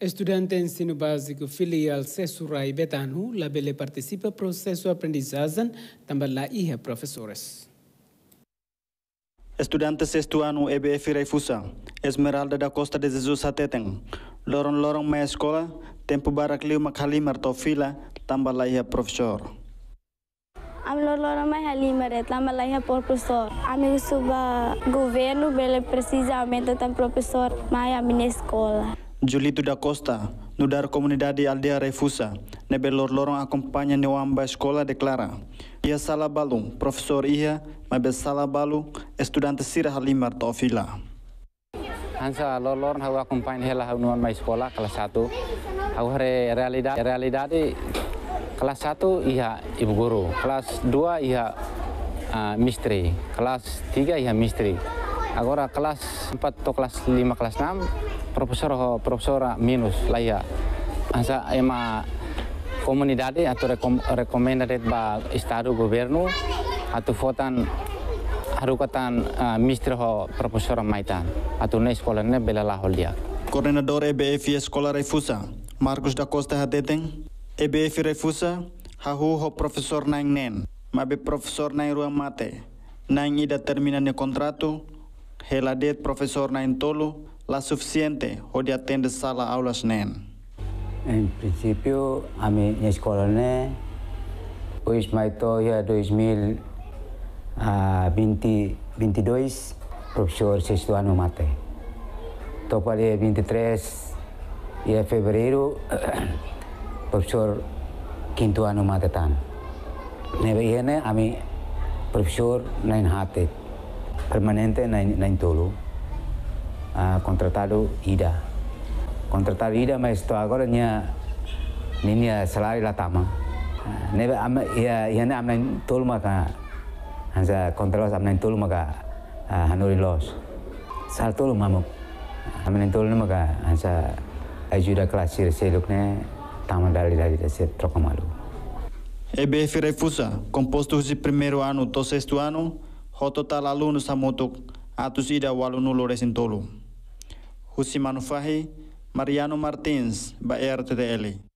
Estudante de ensino básico filial Cesurai Betanu, la Bele participa processo de aprendizagem, também lá ia professores. Estudante sexto ano EBF Raifusa, Esmeralda da Costa de Jesus Ateteng, lorong-lorong meia escola, tempo barakliu makhalimar tofila, fila lá ia profesor. Am lorong meia halimaret, também lá ia profesor. Amigo suba governo, Bele precisa aumenta tam profesor mas a escola. Julito da Costa, no da comunidade Aldeia Refusa, na Belor Loron acompanha Neuamba Escola, declara. Ia balu, professor Ia, mas balu, estudante Sira Halimar Tofila. Hansa Lolor, eu acompanho ela na escola, kelas 1. re realidade, realidade, kelas 1 ia ibu guru, kelas 2 ia uh, misteri, kelas 3 ia misteri. Agora kelas 4 atau kelas 5 kelas 6 profesor ho profesora minus laya. Asa ema komunidade atau rekom, recommended ba estado governo atau fotan harukatan uh, mister ho profesor maitan atau ne sekolah ne belalah holia. Koordinator EBF Sekolah Refusa, Marcos da Costa Hadeteng, EBF Refusa, hahu ho profesor nang nen, mabe profesor nang ruang mate, nang ida terminane kontrato heladet profesor nain tolu la suficiente ho di atende sala aulas nen. En principio, ami mi escola ne, hoy mai to ya 2022, profesor Sestuano Mate. Topa de 23 ya febrero, profesor Quintuano Mate tan. Ne a ami profesor nain hatet permanente en Naintolu, uh, contratado Ida. Contratado Ida, mas esto agora nya ninya salario la tama. Nebe am ya ya na am Naintolu maka hansa contralos am Naintolu maka hanuri los. Saltolu mamuk. Am Naintolu maka hansa ayuda klasir ne tama dari dari se troca malu. EBF Refusa, compostos de primeiro ano do sexto ano, hoto talalunu samutuk atus ida walunu loresin tolu. Husi Manufahi, Mariano Martins, BRTTL.